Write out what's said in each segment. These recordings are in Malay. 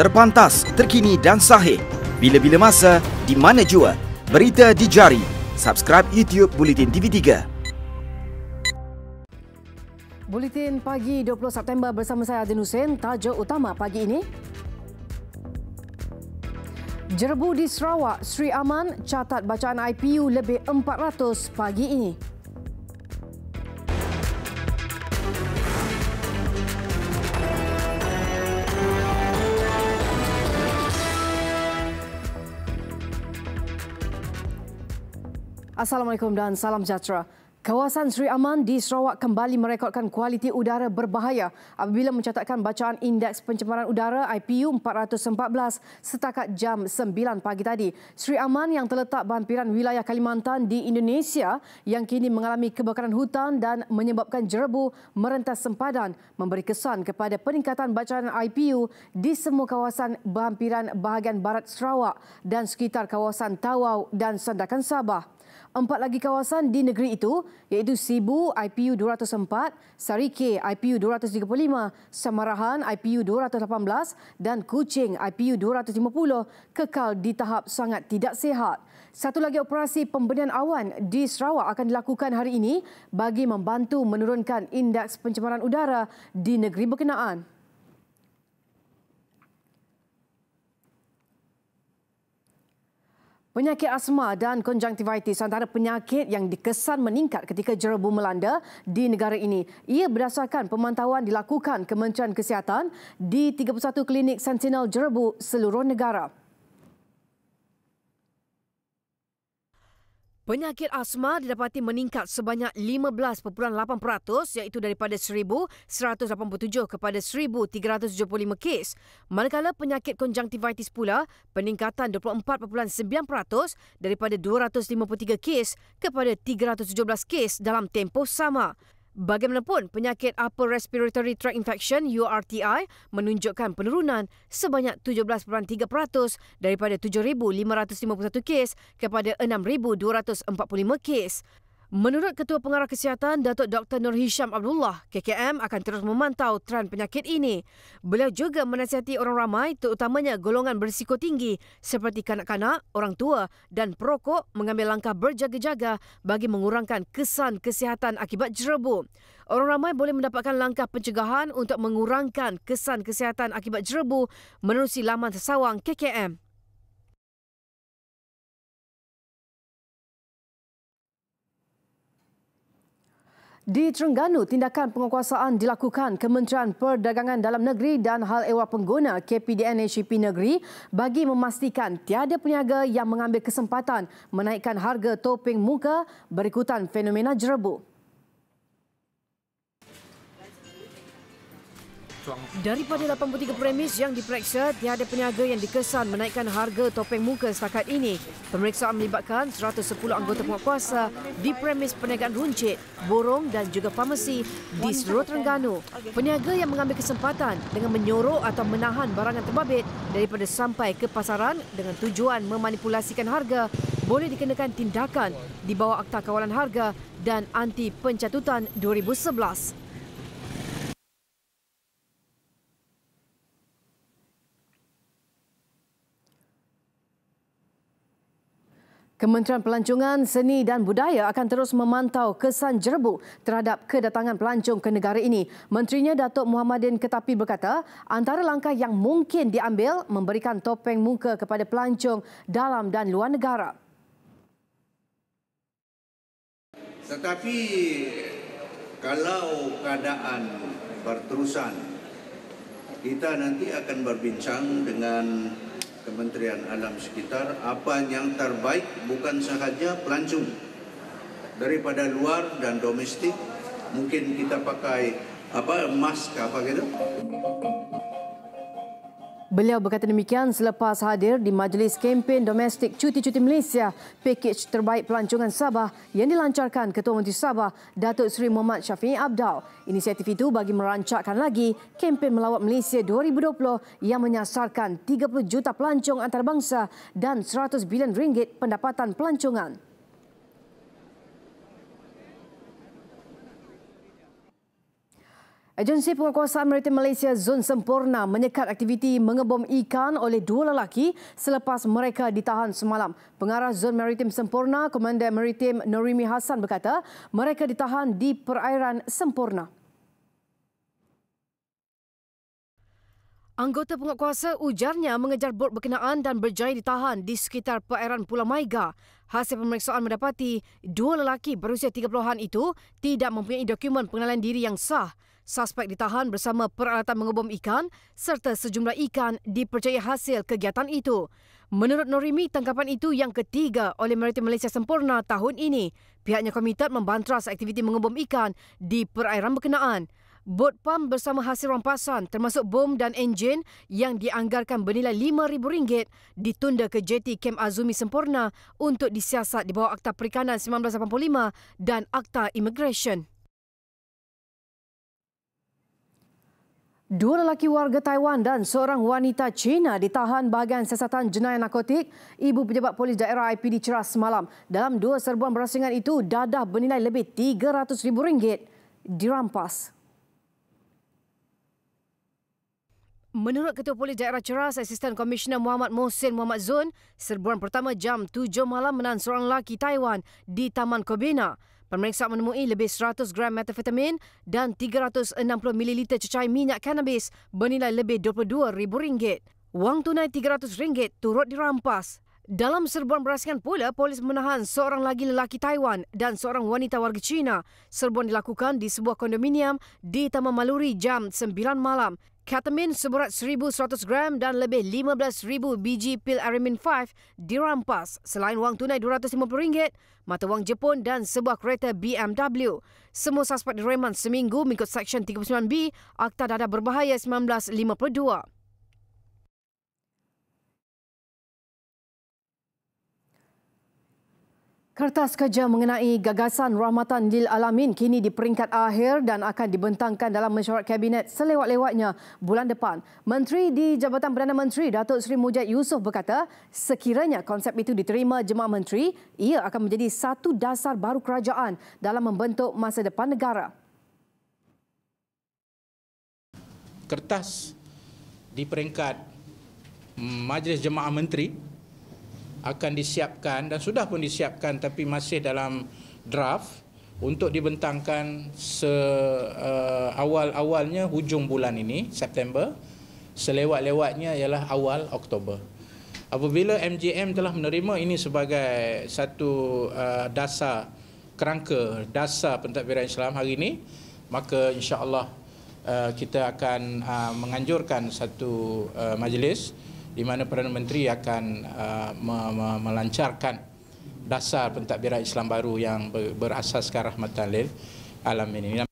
Terpantas, terkini dan sahih. Bila-bila masa, di mana jua. Berita dijari. Subscribe YouTube Bulletin TV3. Bulletin pagi 20 September bersama saya Adin Hussein. Tajuk utama pagi ini. Jerbu di Sarawak, Sri Aman catat bacaan IPU lebih 400 pagi ini. Assalamualaikum dan salam sejahtera. Kawasan Sri Aman di Sarawak kembali merekodkan kualiti udara berbahaya apabila mencatatkan bacaan indeks pencemaran udara IPU 414 setakat jam 9 pagi tadi. Sri Aman yang terletak berhampiran wilayah Kalimantan di Indonesia yang kini mengalami kebakaran hutan dan menyebabkan jerebu merentas sempadan memberi kesan kepada peningkatan bacaan IPU di semua kawasan berhampiran bahagian barat Sarawak dan sekitar kawasan Tawau dan Sandakan Sabah empat lagi kawasan di negeri itu iaitu Sibu IPU 204, Sarike IPU 235, Samarahan IPU 218 dan Kuching IPU 250 kekal di tahap sangat tidak sihat. Satu lagi operasi pembenian awan di Sarawak akan dilakukan hari ini bagi membantu menurunkan indeks pencemaran udara di negeri berkenaan. Penyakit asma dan konjungtivitis antara penyakit yang dikesan meningkat ketika jerebu melanda di negara ini. Ia berdasarkan pemantauan dilakukan Kementerian Kesihatan di 31 klinik Sentinel Jerebu seluruh negara. Penyakit asma didapati meningkat sebanyak 15.8% iaitu daripada 1,187 kepada 1,375 kes. Manakala penyakit konjungtivitis pula peningkatan 24.9% daripada 253 kes kepada 317 kes dalam tempoh sama. Bagaimanapun, penyakit upper respiratory tract infection URTI menunjukkan penurunan sebanyak 17.3% daripada 7,551 kes kepada 6,245 kes. Menurut Ketua Pengarah Kesihatan Datuk Dr. Nur Hisham Abdullah, KKM akan terus memantau tren penyakit ini. Beliau juga menasihati orang ramai terutamanya golongan berisiko tinggi seperti kanak-kanak, orang tua dan perokok mengambil langkah berjaga-jaga bagi mengurangkan kesan kesihatan akibat jerebu. Orang ramai boleh mendapatkan langkah pencegahan untuk mengurangkan kesan kesihatan akibat jerebu menerusi laman sesawang KKM. Di Terengganu, tindakan penguasaan dilakukan Kementerian Perdagangan Dalam Negeri dan Hal Ewa Pengguna KPDN HCP Negeri bagi memastikan tiada peniaga yang mengambil kesempatan menaikkan harga topeng muka berikutan fenomena jerebu. Daripada 83 premis yang diperiksa, tiada peniaga yang dikesan menaikkan harga topeng muka setakat ini. Pemeriksaan melibatkan 110 anggota penguatkuasa di premis perniagaan runcit, borong dan juga farmasi di seluruh Terengganu. Peniaga yang mengambil kesempatan dengan menyorok atau menahan barangan terbabit daripada sampai ke pasaran dengan tujuan memanipulasikan harga boleh dikenakan tindakan di bawah Akta Kawalan Harga dan Anti Pencatutan 2011. Kementerian Pelancongan, Seni dan Budaya akan terus memantau kesan jerbu terhadap kedatangan pelancong ke negara ini. Menterinya Datuk Muhammadin Ketapi berkata, antara langkah yang mungkin diambil memberikan topeng muka kepada pelancong dalam dan luar negara. Tetapi kalau keadaan berterusan, kita nanti akan berbincang dengan Kementerian Alam Sekitar apa yang terbaik bukan sahaja pelancong daripada luar dan domestik mungkin kita pakai apa mask apa gitu Beliau berkata demikian selepas hadir di Majlis Kempen Domestik Cuti-Cuti Malaysia, pakej terbaik pelancongan Sabah yang dilancarkan Ketua Menteri Sabah, Datuk Seri Muhammad Syafiq Abdal. Inisiatif itu bagi merancakkan lagi kempen melawat Malaysia 2020 yang menyasarkan 30 juta pelancong antarabangsa dan 100 bilion ringgit pendapatan pelancongan. Agensi Penguasaan Maritim Malaysia Zon Sempurna menyekat aktiviti mengebom ikan oleh dua lelaki selepas mereka ditahan semalam. Pengarah Zon Maritim Sempurna, Komander Maritim Norimi Hassan berkata, mereka ditahan di perairan Sempurna. Anggota penguatkuasa ujarnya mengejar bot berkenaan dan berjaya ditahan di sekitar perairan Pulau Maiga. Hasil pemeriksaan mendapati dua lelaki berusia 30-an itu tidak mempunyai dokumen pengenalan diri yang sah. Suspek ditahan bersama peralatan mengebom ikan serta sejumlah ikan dipercayai hasil kegiatan itu. Menurut Norimi, tangkapan itu yang ketiga oleh Maritim Malaysia Sempurna tahun ini. Pihaknya komited membantras aktiviti mengebom ikan di perairan berkenaan. Bot pam bersama hasil rampasan termasuk bom dan enjin yang dianggarkan bernilai RM5,000 ditunda ke JT Kem Azumi Sempurna untuk disiasat di bawah Akta Perikanan 1985 dan Akta Immigration. Dua lelaki warga Taiwan dan seorang wanita Cina ditahan bahagian siasatan jenayah narkotik ibu pejabat polis daerah IPD Ceras semalam. Dalam dua serbuan berasingan itu, dadah bernilai lebih rm ringgit dirampas. Menurut Ketua Polis Daerah Ceras, Asisten Komisioner Muhammad Mohsin Muhammad Zun, serbuan pertama jam 7 malam menan seorang lelaki Taiwan di Taman Kobina. Pemeriksa menemui lebih 100 gram metafetamin dan 360 ml cecair minyak kanabis bernilai lebih rm ringgit. Wang tunai RM300 turut dirampas. Dalam serbuan berasingan pula, polis menahan seorang lagi lelaki Taiwan dan seorang wanita warga China. Serbuan dilakukan di sebuah kondominium di Taman Maluri jam 9 malam. Ketamin seberat 1,100 gram dan lebih 15,000 biji pil Aramin 5 dirampas selain wang tunai RM250, mata wang Jepun dan sebuah kereta BMW. Semua suspek direman seminggu mengikut Seksyen 39B Akta Dada Berbahaya 1952. Kertas kerja mengenai gagasan rahmatan lil alamin kini di peringkat akhir dan akan dibentangkan dalam mesyuarat kabinet selewat-lewatnya bulan depan. Menteri di Jabatan Perdana Menteri Datuk Seri Mujahid Yusof berkata, sekiranya konsep itu diterima jemaah menteri, ia akan menjadi satu dasar baru kerajaan dalam membentuk masa depan negara. Kertas di peringkat Majlis Jemaah Menteri akan disiapkan dan sudah pun disiapkan tapi masih dalam draft untuk dibentangkan se uh, awal-awalnya hujung bulan ini September selewat-lewatnya ialah awal Oktober. Apabila MGM telah menerima ini sebagai satu uh, eh, dasar kerangka dasar pentadbiran Islam hari ini maka insya-Allah uh, kita akan uh, menganjurkan satu uh, majlis di mana Perdana Menteri akan uh, melancarkan dasar pentadbiran Islam baru yang berasaskan rahmatan lil alamin ini.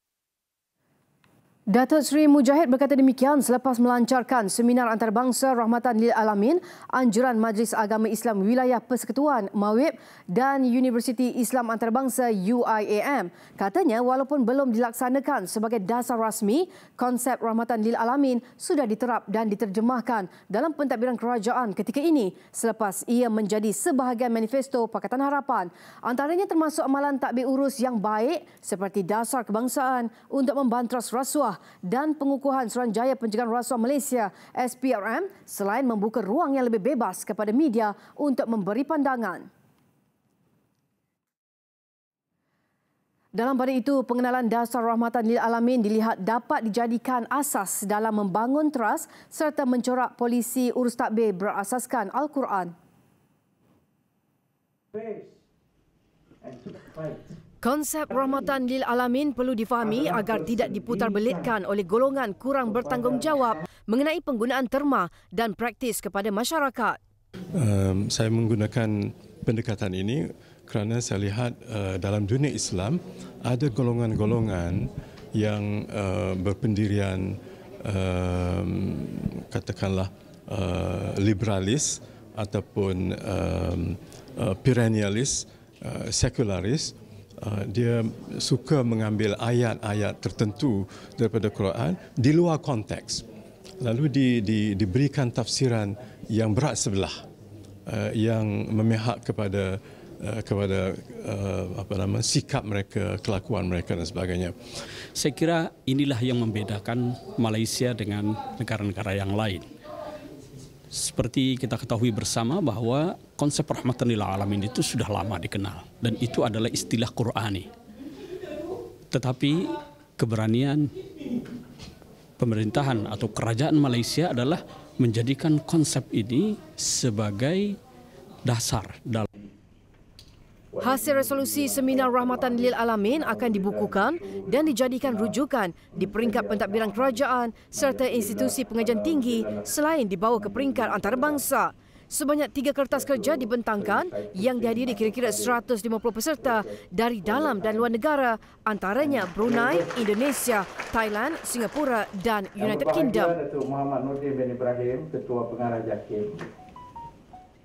Datuk Seri Mujahid berkata demikian selepas melancarkan seminar antarabangsa Rahmatan Lil Alamin, anjuran Majlis Agama Islam Wilayah Persekutuan Mawib dan Universiti Islam Antarabangsa UIAM. Katanya walaupun belum dilaksanakan sebagai dasar rasmi, konsep Rahmatan Lil Alamin sudah diterap dan diterjemahkan dalam pentadbiran kerajaan ketika ini selepas ia menjadi sebahagian manifesto Pakatan Harapan. Antaranya termasuk amalan takbir urus yang baik seperti dasar kebangsaan untuk membantras rasuah dan pengukuhan Suruhanjaya penjagaan Rasuah Malaysia SPRM selain membuka ruang yang lebih bebas kepada media untuk memberi pandangan. Dalam pada itu, pengenalan dasar rahmatan lil alamin dilihat dapat dijadikan asas dalam membangun trust serta mencorak polisi urus takbir berasaskan Al-Quran. Konsep Ramadan Lil Alamin perlu difahami agar tidak diputarbelitkan oleh golongan kurang bertanggungjawab mengenai penggunaan terma dan praktis kepada masyarakat. Um, saya menggunakan pendekatan ini kerana saya lihat uh, dalam dunia Islam ada golongan-golongan yang uh, berpendirian uh, katakanlah uh, liberalis ataupun uh, uh, perennialis, uh, sekularis uh, Ah, dia suka mengambil ayat-ayat tertentu daripada Quran di luar konteks lalu di, di, diberikan tafsiran yang berat sebelah ah, yang memihak kepada ah, kepada apa nama sikap mereka kelakuan mereka dan sebagainya saya kira inilah yang membedakan Malaysia dengan negara-negara yang lain seperti kita ketahui bersama bahwa konsep rahmatan lil alamin itu sudah lama dikenal dan itu adalah istilah Qur'ani. Tetapi keberanian pemerintahan atau kerajaan Malaysia adalah menjadikan konsep ini sebagai dasar dalam Hasil resolusi Seminar Rahmatan Lil Alamin akan dibukukan dan dijadikan rujukan di peringkat pentadbiran kerajaan serta institusi pengajian tinggi selain dibawa ke peringkat antarabangsa. Sebanyak tiga kertas kerja dibentangkan yang dihadiri kira-kira 150 peserta dari dalam dan luar negara antaranya Brunei, Indonesia, Thailand, Singapura dan United Kingdom. Datuk Muhammad Nordin bin Ibrahim, Ketua Pengarah Jakim.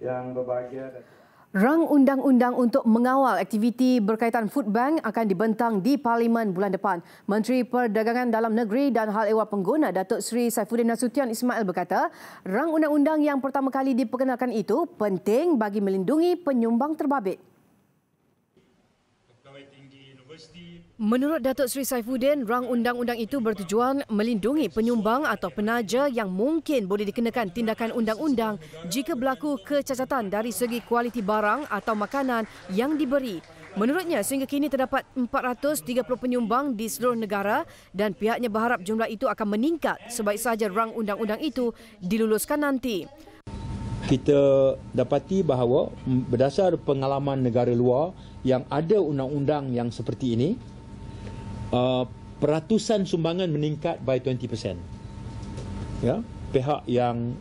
Yang berbahagia Datuk Rang undang-undang untuk mengawal aktiviti berkaitan food bank akan dibentang di Parlimen bulan depan. Menteri Perdagangan Dalam Negeri dan Hal Ehwal Pengguna Datuk Seri Saifuddin Nasution Ismail berkata, rang undang-undang yang pertama kali diperkenalkan itu penting bagi melindungi penyumbang terbabit. Menurut Datuk Seri Saifuddin, rang undang-undang itu bertujuan melindungi penyumbang atau penaja yang mungkin boleh dikenakan tindakan undang-undang jika berlaku kecacatan dari segi kualiti barang atau makanan yang diberi. Menurutnya, sehingga kini terdapat 430 penyumbang di seluruh negara dan pihaknya berharap jumlah itu akan meningkat sebaik sahaja rang undang-undang itu diluluskan nanti. Kita dapati bahawa berdasar pengalaman negara luar yang ada undang-undang yang seperti ini, Uh, peratusan sumbangan meningkat by 20%. Ya, pihak yang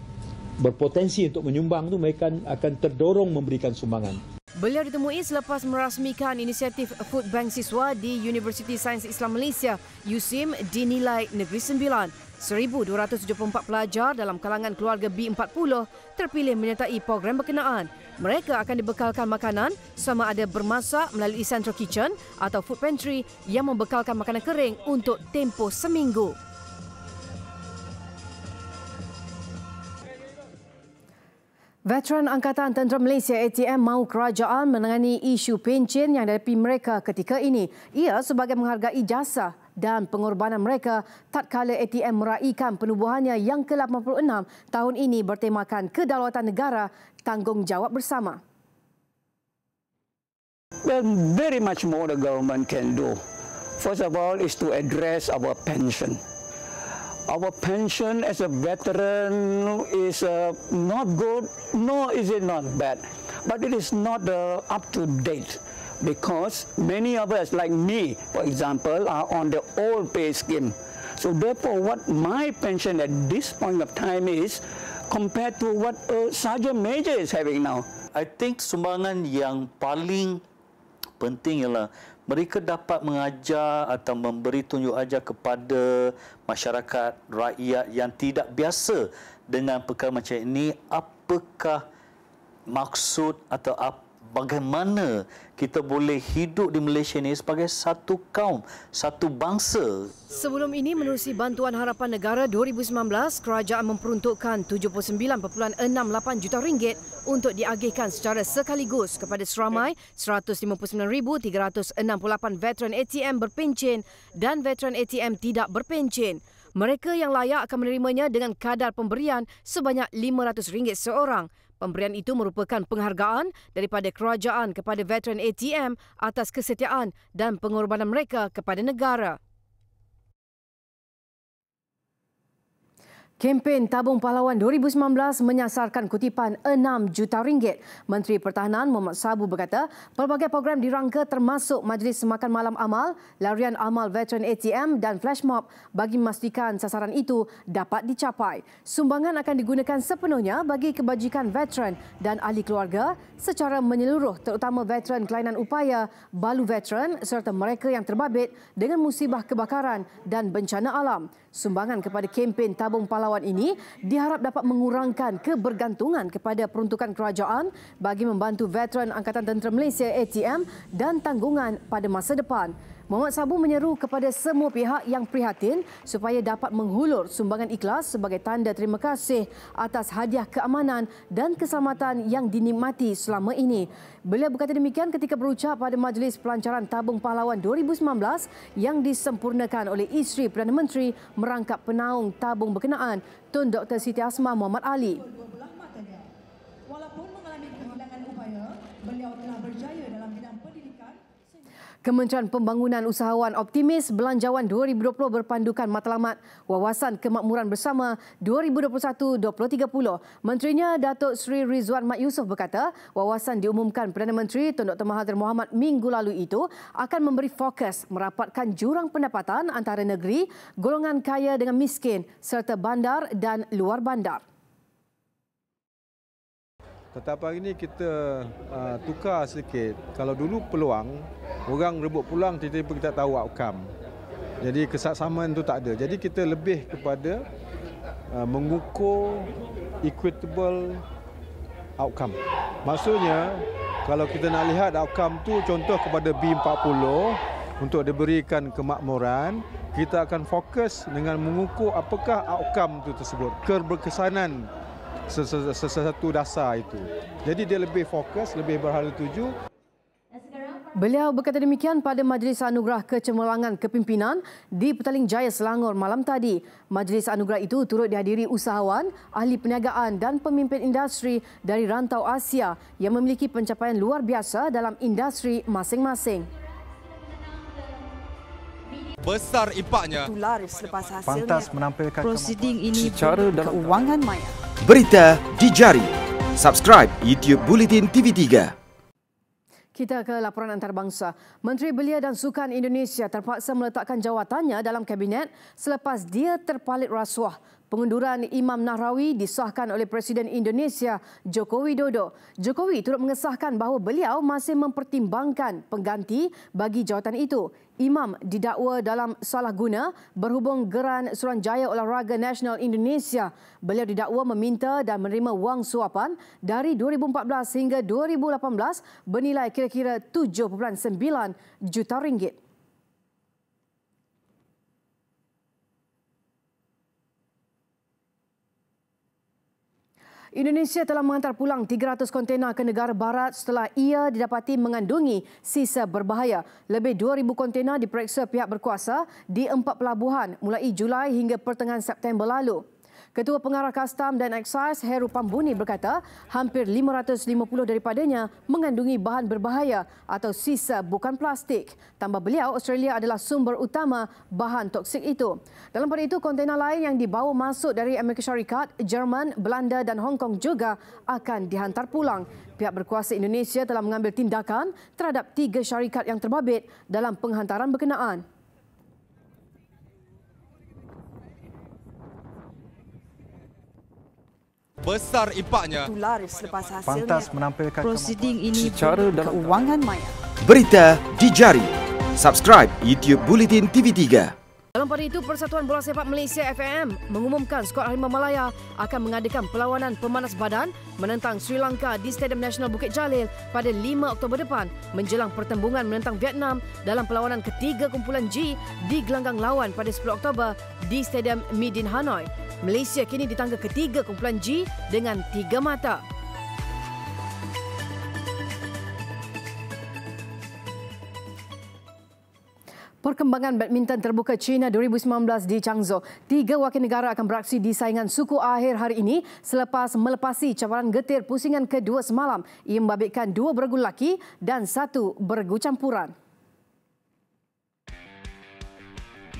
berpotensi untuk menyumbang tu mereka akan terdorong memberikan sumbangan. Beliau ditemui selepas merasmikan inisiatif Food Bank Siswa di University Sains Islam Malaysia, USIM, dinilai Negeri Sembilan. 1,274 pelajar dalam kalangan keluarga B40 terpilih menyertai program berkenaan. Mereka akan dibekalkan makanan sama ada bermasak melalui Central Kitchen atau Food Pantry yang membekalkan makanan kering untuk tempoh seminggu. Veteran Angkatan Tentera Malaysia ATM mahu kerajaan menangani isu pencen yang dihadapi mereka ketika ini. Ia sebagai menghargai jasa dan pengorbanan mereka tatkala ATM meraihkan penubuhannya yang ke-86 tahun ini bertemakan kedaulatan negara tanggungjawab bersama. Well, very much more the government can do. First of all is to address our pension. our pension as a veteran is uh, not good, nor is it not bad, but it is not uh, up to date because many of us, like me, for example, are on the old pay scheme. So therefore, what my pension at this point of time is compared to what a uh, sergeant major is having now. I think sumbangan yang paling penting ialah mereka dapat mengajar atau memberi tunjuk ajar kepada masyarakat rakyat yang tidak biasa dengan perkara macam ini apakah maksud atau apa bagaimana kita boleh hidup di Malaysia ini sebagai satu kaum, satu bangsa. Sebelum ini menerusi Bantuan Harapan Negara 2019, kerajaan memperuntukkan 79.68 juta ringgit untuk diagihkan secara sekaligus kepada seramai 159,368 veteran ATM berpencen dan veteran ATM tidak berpencen. Mereka yang layak akan menerimanya dengan kadar pemberian sebanyak RM500 seorang. Pemberian itu merupakan penghargaan daripada kerajaan kepada veteran ATM atas kesetiaan dan pengorbanan mereka kepada negara. Kempen Tabung Pahlawan 2019 menyasarkan kutipan 6 juta ringgit. Menteri Pertahanan Muhammad Sabu berkata, pelbagai program dirangka termasuk majlis makan malam amal, larian amal veteran ATM dan flash mob bagi memastikan sasaran itu dapat dicapai. Sumbangan akan digunakan sepenuhnya bagi kebajikan veteran dan ahli keluarga secara menyeluruh terutama veteran kelainan upaya, balu veteran serta mereka yang terbabit dengan musibah kebakaran dan bencana alam. Sumbangan kepada kempen tabung pahlawan ini diharap dapat mengurangkan kebergantungan kepada peruntukan kerajaan bagi membantu veteran Angkatan Tentera Malaysia ATM dan tanggungan pada masa depan. Muhammad Sabu menyeru kepada semua pihak yang prihatin supaya dapat menghulur sumbangan ikhlas sebagai tanda terima kasih atas hadiah keamanan dan keselamatan yang dinikmati selama ini. Beliau berkata demikian ketika berucap pada majlis pelancaran Tabung Pahlawan 2019 yang disempurnakan oleh isteri Perdana Menteri merangkap penaung tabung berkenaan Tun Dr. Siti Asma Muhammad Ali. Kementerian Pembangunan Usahawan optimis belanjawan 2020 berpandukan matlamat wawasan kemakmuran bersama 2021-2030. Menterinya Datuk Sri Rizwan Mat Yusof berkata, wawasan diumumkan Perdana Menteri Tun Dr. Mahathir Mohamad minggu lalu itu akan memberi fokus merapatkan jurang pendapatan antara negeri, golongan kaya dengan miskin serta bandar dan luar bandar. Tetapi hari ini kita uh, tukar sedikit. Kalau dulu peluang, orang rebut pulang, tiba-tiba kita tahu outcome. Jadi kesaksaman itu tak ada. Jadi kita lebih kepada uh, mengukur equitable outcome. Maksudnya, kalau kita nak lihat outcome tu contoh kepada B40 untuk diberikan kemakmuran, kita akan fokus dengan mengukur apakah outcome itu tersebut. Keberkesanan sesuatu dasar itu. Jadi dia lebih fokus, lebih berhala tuju. Beliau berkata demikian pada Majlis Anugerah Kecemerlangan Kepimpinan di Petaling Jaya Selangor malam tadi. Majlis Anugerah itu turut dihadiri usahawan, ahli perniagaan dan pemimpin industri dari rantau Asia yang memiliki pencapaian luar biasa dalam industri masing-masing besar impaknya. selepas hasilnya. Pantas menampilkan proceeding ini secara dan kewangan maya. Berita di jari. Subscribe YouTube Bulletin TV3. Kita ke laporan antarabangsa. Menteri Belia dan Sukan Indonesia terpaksa meletakkan jawatannya dalam kabinet selepas dia terpalit rasuah Pengunduran Imam Nahrawi disahkan oleh Presiden Indonesia Joko Widodo. Jokowi turut mengesahkan bahawa beliau masih mempertimbangkan pengganti bagi jawatan itu. Imam didakwa dalam salah guna berhubung geran Suruhanjaya Olahraga Nasional Indonesia. Beliau didakwa meminta dan menerima wang suapan dari 2014 hingga 2018 bernilai kira-kira 7.9 juta ringgit. Indonesia telah menghantar pulang 300 kontena ke negara barat setelah ia didapati mengandungi sisa berbahaya. Lebih 2,000 kontena diperiksa pihak berkuasa di empat pelabuhan mulai Julai hingga pertengahan September lalu. Ketua Pengarah Kastam dan Excise Heru Pambuni berkata hampir 550 daripadanya mengandungi bahan berbahaya atau sisa bukan plastik. Tambah beliau, Australia adalah sumber utama bahan toksik itu. Dalam pada itu, kontena lain yang dibawa masuk dari Amerika Syarikat, Jerman, Belanda dan Hong Kong juga akan dihantar pulang. Pihak berkuasa Indonesia telah mengambil tindakan terhadap tiga syarikat yang terbabit dalam penghantaran berkenaan. besar impaknya. Tular selepas Pantas menampilkan proceeding ini secara dan kewangan maya. Berita di jari. Subscribe YouTube Bulletin TV3. Dalam pada itu, Persatuan Bola Sepak Malaysia FAM mengumumkan skuad Harimau Malaya akan mengadakan perlawanan pemanas badan menentang Sri Lanka di Stadium Nasional Bukit Jalil pada 5 Oktober depan menjelang pertembungan menentang Vietnam dalam perlawanan ketiga kumpulan G di gelanggang lawan pada 10 Oktober di Stadium Midin Hanoi. Malaysia kini di tangga ketiga kumpulan G dengan tiga mata. Perkembangan badminton terbuka China 2019 di Changzhou. Tiga wakil negara akan beraksi di saingan suku akhir hari ini selepas melepasi cabaran getir pusingan kedua semalam. Ia membabitkan dua bergu lelaki dan satu bergu campuran.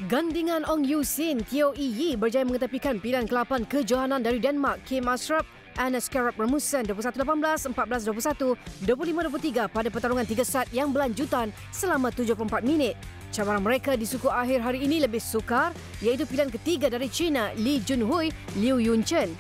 Gandingan Ong Yu Sin, Tio Yi Yi berjaya mengetepikan pilihan ke-8 kejohanan dari Denmark, Kim Asrup, Anna Skarab Ramusen 21-18, 14-21, 25-23 pada pertarungan tiga set yang berlanjutan selama 74 minit. Cabaran mereka di suku akhir hari ini lebih sukar iaitu pilihan ketiga dari China, Li Junhui, Liu Yunchen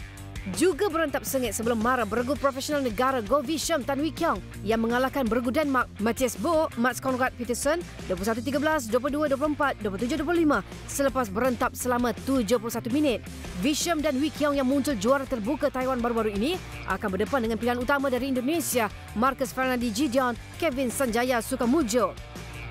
juga berentap sengit sebelum mara bergu profesional negara Go Visham Tan Wee Kiong yang mengalahkan bergu Denmark Matthias Bo, Mats Conrad Peterson 21-13, 22-24, 27-25 selepas berentap selama 71 minit. Visham dan Wee Kiong yang muncul juara terbuka Taiwan baru-baru ini akan berdepan dengan pilihan utama dari Indonesia Marcus Fernandi Gideon, Kevin Sanjaya Sukamujo.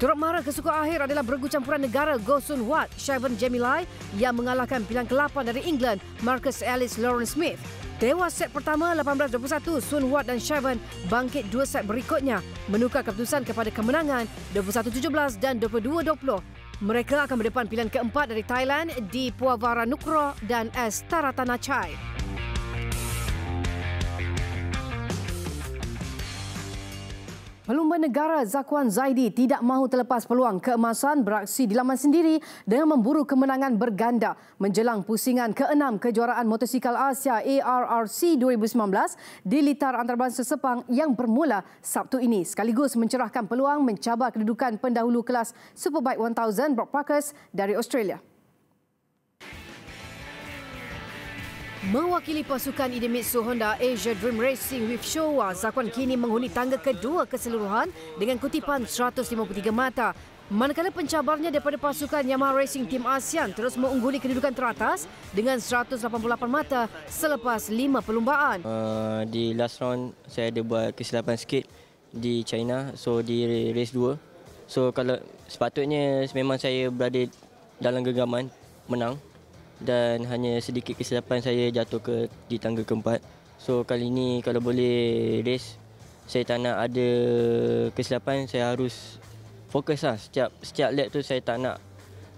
Turut marah kesuka akhir adalah bergu campuran negara Gosun Wat, Shaven Jamilai yang mengalahkan pilihan ke-8 dari England, Marcus Ellis Lawrence Smith. Tewas set pertama 18-21, Sun Wat dan Shaven bangkit dua set berikutnya menukar keputusan kepada kemenangan 21-17 dan 22-20. Mereka akan berdepan pilihan keempat dari Thailand di Puavara Nukro dan Estaratanachai. Pelumba negara Zakwan Zaidi tidak mahu terlepas peluang keemasan beraksi di laman sendiri dengan memburu kemenangan berganda menjelang pusingan keenam kejuaraan motosikal Asia ARRC 2019 di litar antarabangsa Sepang yang bermula Sabtu ini. Sekaligus mencerahkan peluang mencabar kedudukan pendahulu kelas Superbike 1000 Brock Parkers dari Australia. Mewakili pasukan Idemitsu Honda Asia Dream Racing with Showa, Zakwan kini menghuni tangga kedua keseluruhan dengan kutipan 153 mata. Manakala pencabarnya daripada pasukan Yamaha Racing Team ASEAN terus mengungguli kedudukan teratas dengan 188 mata selepas lima perlumbaan. Uh, di last round saya ada buat kesilapan sikit di China so di race dua, So kalau sepatutnya memang saya berada dalam genggaman menang dan hanya sedikit kesilapan saya jatuh ke di tangga keempat. So kali ini kalau boleh race saya tak nak ada kesilapan saya harus fokuslah. setiap setiap lap tu saya tak nak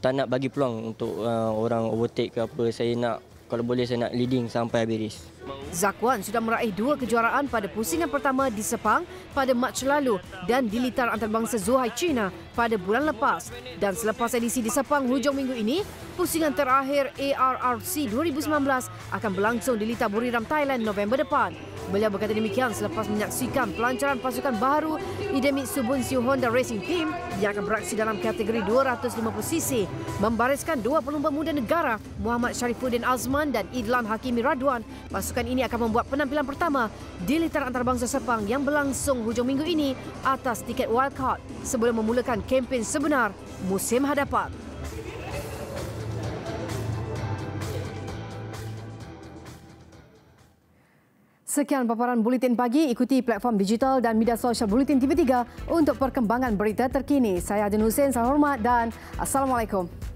tak nak bagi peluang untuk uh, orang overtake ke apa saya nak kalau boleh saya nak leading sampai habis. Zakwan sudah meraih dua kejuaraan pada pusingan pertama di Sepang pada Mac lalu dan di litar antarabangsa Zuhai China pada bulan lepas. Dan selepas edisi di Sepang hujung minggu ini, pusingan terakhir ARRC 2019 akan berlangsung di litar Buriram Thailand November depan. Beliau berkata demikian selepas menyaksikan pelancaran pasukan baru Idemitsu Bunsiu Honda Racing Team yang akan beraksi dalam kategori 250cc membariskan dua pelumba muda negara Muhammad Sharifuddin Azman dan Idlan Hakimi Radwan. Pasukan ini akan membuat penampilan pertama di litar antarabangsa Sepang yang berlangsung hujung minggu ini atas tiket wildcard sebelum memulakan kempen sebenar musim hadapan. Sekian paparan Buletin Pagi. Ikuti platform digital dan media sosial Buletin TV3 untuk perkembangan berita terkini. Saya Adin Hussein, salam hormat dan Assalamualaikum.